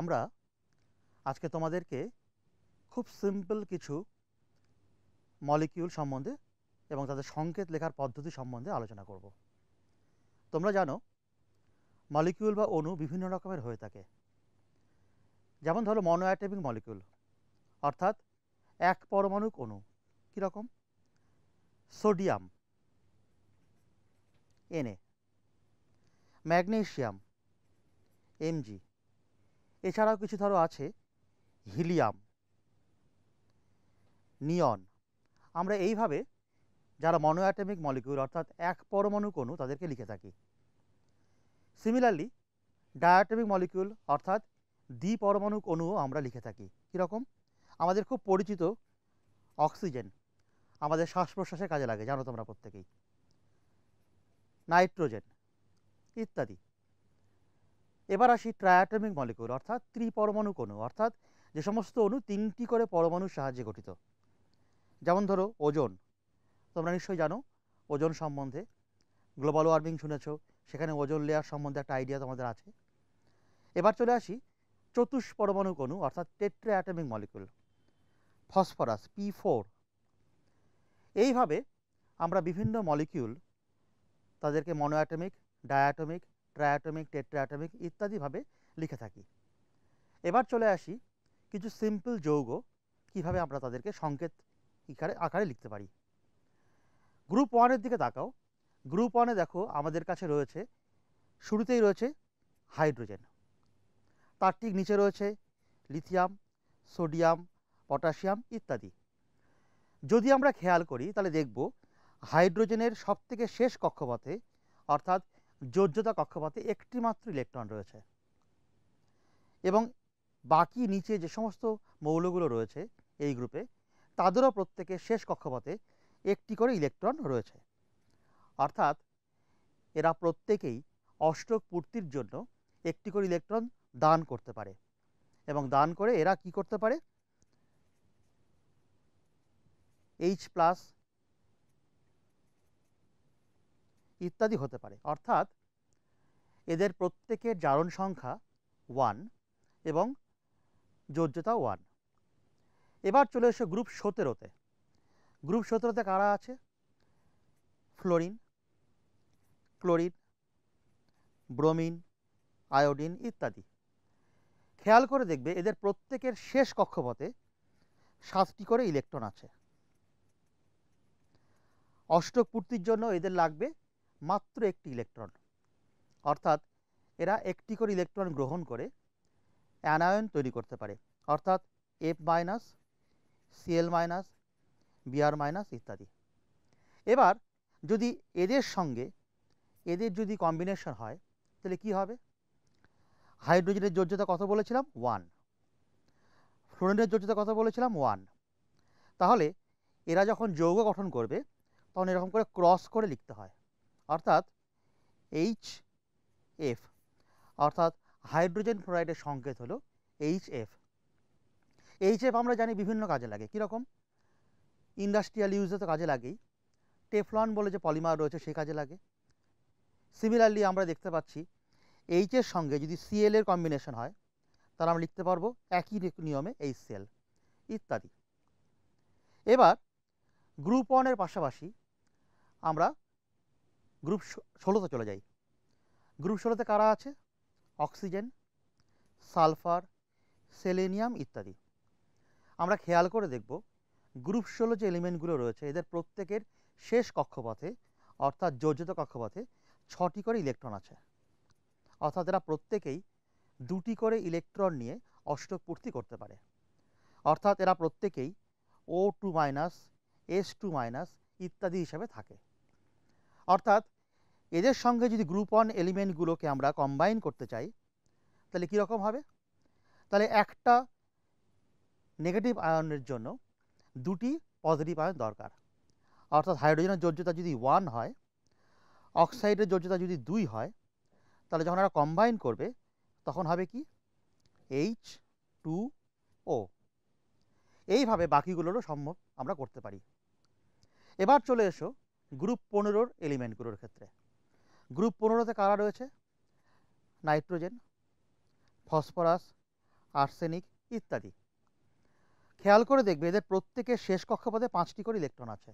আমরা আজকে তোমাদেরকে খুব সিম্পল কিছু মলিকিউল সম্বন্ধে এবং তাদের সংকেত লেখার পদ্ধতি সম্বন্ধে আলোচনা করব তোমরা জানো মলিকিউল বা অণু বিভিন্ন রকমের হয়ে থাকে যেমন ধরো মনোয়াটেমিক মলিকিউল অর্থাৎ এক পরমাণুক অণু কীরকম সোডিয়াম এনএ ম্যাগনেশিয়াম এমজি এছাড়াও কিছু ধরো আছে হিলিয়াম নিয়ন আমরা এইভাবে যারা মনোঅ্যাটমিক মলিকিউল অর্থাৎ এক পরমাণু কোনো তাদেরকে লিখে থাকি সিমিলারলি ডায়াটমিক মলিকিউল অর্থাৎ দ্বিপরমাণু অণুও আমরা লিখে থাকি কীরকম আমাদের খুব পরিচিত অক্সিজেন আমাদের শ্বাস প্রশ্বাসে কাজে লাগে জানো তোমরা প্রত্যেকেই নাইট্রোজেন ইত্যাদি এবার আসি ট্রায়াটমিক মলিকুল অর্থাৎ ত্রিপরমাণু কণু অর্থাৎ যে সমস্ত অণু তিনটি করে পরমাণুর সাহায্যে গঠিত যেমন ধরো ওজন তোমরা নিশ্চয়ই জানো ওজন সম্বন্ধে গ্লোবাল ওয়ার্মিং শুনেছ সেখানে ওজন লেয়ার সম্বন্ধে একটা আইডিয়া তোমাদের আছে এবার চলে আসি পরমাণু কণু অর্থাৎ tetra atomic molecule phosphorus P four এইভাবে আমরা বিভিন্ন মলিকিউল তাদেরকে মনোঅ্যাটমিক ডায়াটমিক ট্রায়াটমিক টেট্রায়াটমিক ইত্যাদিভাবে লিখে থাকি এবার চলে আসি কিছু সিম্পল যৌগ কিভাবে আমরা তাদেরকে সংকেত ইকারে আকারে লিখতে পারি গ্রুপ ওয়ানের দিকে তাকাও গ্রুপ ওয়ানে দেখো আমাদের কাছে রয়েছে শুরুতেই রয়েছে হাইড্রোজেন তার ঠিক নিচে রয়েছে লিথিয়াম সোডিয়াম পটাশিয়াম ইত্যাদি যদি আমরা খেয়াল করি তাহলে দেখব হাইড্রোজেনের সবথেকে শেষ কক্ষপথে অর্থাৎ যোজ্যতা কক্ষপথে একটি মাত্র ইলেকট্রন রয়েছে এবং বাকি নিচে যে সমস্ত মৌলগুলো রয়েছে এই গ্রুপে তাদেরও প্রত্যেকের শেষ কক্ষপথে একটি করে ইলেকট্রন রয়েছে অর্থাৎ এরা প্রত্যেকেই অষ্টক পূর্তির জন্য একটি করে ইলেকট্রন দান করতে পারে এবং দান করে এরা কি করতে পারে এইচ প্লাস ইত্যাদি হতে পারে অর্থাৎ এদের প্রত্যেকের জারণ সংখ্যা ওয়ান এবং যোজ্যতা ওয়ান এবার চলে এসে গ্রুপ সতেরোতে গ্রুপ সতেরোতে কারা আছে ফ্লোরিন ক্লোরিন ব্রোমিন আয়োডিন ইত্যাদি খেয়াল করে দেখবে এদের প্রত্যেকের শেষ কক্ষপথে সাতটি করে ইলেকট্রন আছে অষ্টক পূর্তির জন্য এদের লাগবে মাত্র একটি ইলেকট্রন অর্থাৎ এরা একটি করে ইলেকট্রন গ্রহণ করে অ্যানায়ন তৈরি করতে পারে অর্থাৎ F minus CL minus BR minus ইত্যাদি এবার যদি এদের সঙ্গে এদের যদি কম্বিনেশন হয় তাহলে কি হবে হাইড্রোজেনের যোজ্যতা কত বলেছিলাম ওয়ান ফ্লোরিনের যোজ্যতা কত বলেছিলাম ওয়ান তাহলে এরা যখন যৌগ গঠন করবে তখন এরকম করে ক্রস করে লিখতে হয় অর্থাৎ এইচ এফ অর্থাৎ হাইড্রোজেন ফ্লোরাইডের সংকেত হলো এইচ এফ এইচ এফ আমরা জানি বিভিন্ন কাজে লাগে কীরকম ইন্ডাস্ট্রিয়াল ইউজে তো কাজে লাগেই টেফলন বলে যে পলিমার রয়েছে সে কাজে লাগে সিমিলারলি আমরা দেখতে পাচ্ছি এইচের সঙ্গে যদি সিএল এর কম্বিনেশন হয় তাহলে আমরা লিখতে পারবো একই নিয়মে এইচ সেল ইত্যাদি এবার গ্রুপ ওয়ানের পাশাপাশি আমরা গ্রুপ ষোলোতে চলে যাই গ্রুপ ষোলোতে কারা আছে অক্সিজেন সালফার সেলেনিয়াম ইত্যাদি আমরা খেয়াল করে দেখব গ্রুপ ষোলো যে এলিমেন্টগুলো রয়েছে এদের প্রত্যেকের শেষ কক্ষপথে অর্থাৎ যোজ্যত কক্ষপথে ছটি করে ইলেকট্রন আছে অর্থাৎ এরা প্রত্যেকেই দুটি করে ইলেকট্রন নিয়ে অষ্টক করতে পারে অর্থাৎ এরা প্রত্যেকেই O two minus S two minus ইত্যাদি হিসাবে থাকে অর্থাৎ এদের সঙ্গে যদি গ্রুপ ওয়ান এলিমেন্টগুলোকে আমরা কম্বাইন করতে চাই তাহলে কীরকম হবে তাহলে একটা নেগেটিভ আয়নের জন্য দুটি পজিটিভ আয়ন দরকার অর্থাৎ হাইড্রোজেনের যোজ্যতা যদি ওয়ান হয় অক্সাইডের যোজ্যতা যদি দুই হয় তাহলে যখন এরা কম্বাইন করবে তখন হবে কি এইচ টু ও এইভাবে বাকিগুলোরও সম্ভব আমরা করতে পারি এবার চলে এসো গ্রুপ পনেরোর এলিমেন্টগুলোর ক্ষেত্রে গ্রুপ পনেরোতে কারা রয়েছে নাইট্রোজেন ফসফরাস আর্সেনিক ইত্যাদি খেয়াল করে দেখবে এদের প্রত্যেকের শেষ কক্ষপথে পাঁচটি করে ইলেকট্রন আছে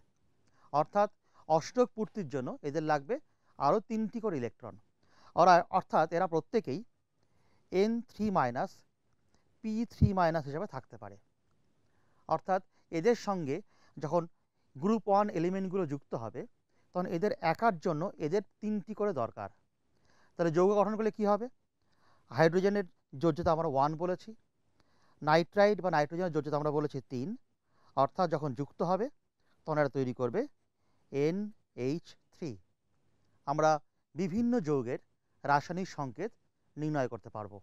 অর্থাৎ অষ্টক পূর্তির জন্য এদের লাগবে আরও তিনটি করে ইলেকট্রন অর্থাৎ এরা প্রত্যেকেই N three minus P three minus হিসাবে থাকতে পারে অর্থাৎ এদের সঙ্গে যখন গ্রুপ ওয়ান এলিমেন্টগুলো যুক্ত হবে তখন এদের একার জন্য এদের তিনটি করে দরকার তাহলে যৌগ গঠন করলে কী হবে হাইড্রোজেনের যোজ্যতা আমরা ওয়ান বলেছি নাইট্রাইড বা নাইট্রোজেনের যোজ্যতা আমরা বলেছি তিন অর্থাৎ যখন যুক্ত হবে তখন এটা তৈরি করবে এন এইচ থ্রি আমরা বিভিন্ন যৌগের রাসায়নিক সংকেত নির্ণয় করতে পারবো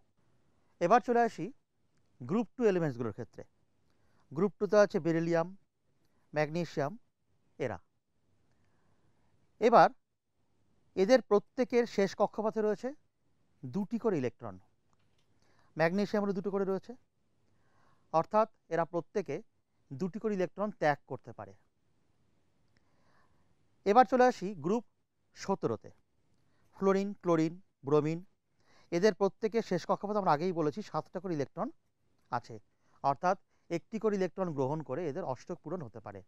এবার চলে আসি গ্রুপ টু এলিমেন্টসগুলোর ক্ষেত্রে গ্রুপ টুতে আছে বেরিলিয়াম ম্যাগনেশিয়াম এরা এবার এদের প্রত্যেকের শেষ কক্ষপথে রয়েছে দুটি করে ইলেকট্রন ম্যাগনেশিয়ামেরও দুটো করে রয়েছে অর্থাৎ এরা প্রত্যেকে দুটি করে ইলেকট্রন ত্যাগ করতে পারে এবার চলে আসি গ্রুপ সতেরোতে ফ্লোরিন ক্লোরিন ব্রোমিন এদের প্রত্যেকের শেষ কক্ষপথ আমরা আগেই বলেছি সাতটা করে ইলেকট্রন আছে অর্থাৎ একটি করে ইলেকট্রন গ্রহণ করে এদের অষ্টক পূরণ হতে পারে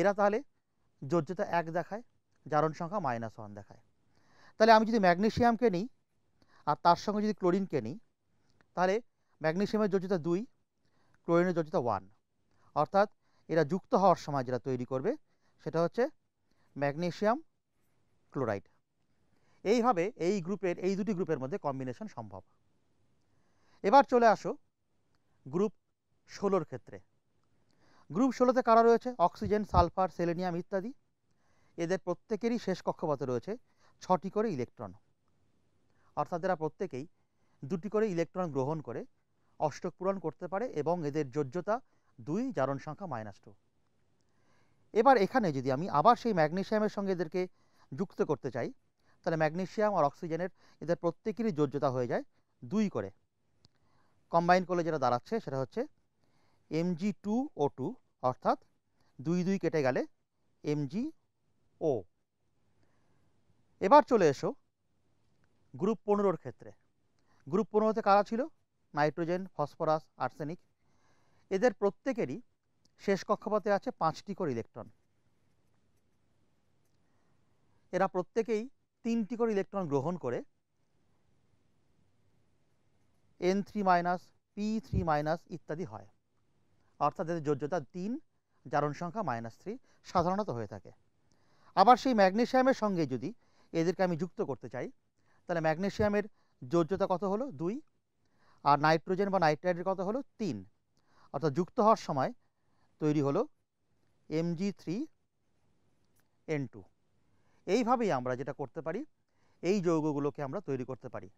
এরা তাহলে যোজ্যতা এক দেখায় জারণ সংখ্যা মাইনাস ওয়ান দেখায় তাহলে আমি যদি ম্যাগনেশিয়ামকে নিই আর তার সঙ্গে যদি ক্লোরিনকে নিই তাহলে ম্যাগনেশিয়ামের যোজ্যতা দুই ক্লোরিনের যোজ্যতা ওয়ান অর্থাৎ এরা যুক্ত হওয়ার সময় যেটা তৈরি করবে সেটা হচ্ছে ম্যাগনেশিয়াম ক্লোরাইড এইভাবে এই গ্রুপের এই দুটি গ্রুপের মধ্যে কম্বিনেশন সম্ভব এবার চলে আসো গ্রুপ ষোলোর ক্ষেত্রে গ্রুপ ষোলোতে কারা রয়েছে অক্সিজেন সালফার সেলেনিয়াম ইত্যাদি এদের প্রত্যেকেরই শেষ কক্ষপথে রয়েছে ছটি করে ইলেকট্রন অর্থাৎ এরা প্রত্যেকেই দুটি করে ইলেকট্রন গ্রহণ করে অষ্টক পূরণ করতে পারে এবং এদের যোজ্যতা দুই জারণ সংখ্যা মাইনাস টু এবার এখানে যদি আমি আবার সেই ম্যাগনেশিয়ামের সঙ্গে এদেরকে যুক্ত করতে চাই তাহলে ম্যাগনেশিয়াম আর অক্সিজেনের এদের প্রত্যেকেরই যোজ্যতা হয়ে যায় দুই করে কম্বাইন করলে যেটা দাঁড়াচ্ছে সেটা হচ্ছে M G two O two অর্থাৎ দুই দুই কেটে গেলে এম জি ও এবার চলে এসো গ্রুপ পনেরোর ক্ষেত্রে গ্রুপ পনেরোতে কারা ছিল নাইট্রোজেন ফসফরাস আর্সেনিক এদের প্রত্যেকেরই শেষ কক্ষপথে আছে পাঁচটি করে ইলেকট্রন এরা প্রত্যেকেই তিনটি করে ইলেকট্রন গ্রহণ করে N three minus P three minus ইত্যাদি হয় অর্থাৎ এদের যোজ্যতা তিন জারণ সংখ্যা মাইনাস থ্রি সাধারণত হয়ে থাকে আবার সেই ম্যাগনেশিয়ামের সঙ্গে যদি এদেরকে আমি যুক্ত করতে চাই তাহলে ম্যাগনেশিয়ামের যোজ্যতা কত হলো দুই আর নাইট্রোজেন বা নাইট্রাইডের কত হলো তিন অর্থাৎ যুক্ত হওয়ার সময় তৈরি হলো এমজি থ্রি এন টু এইভাবেই আমরা যেটা করতে পারি এই যৌগগুলোকে আমরা তৈরি করতে পারি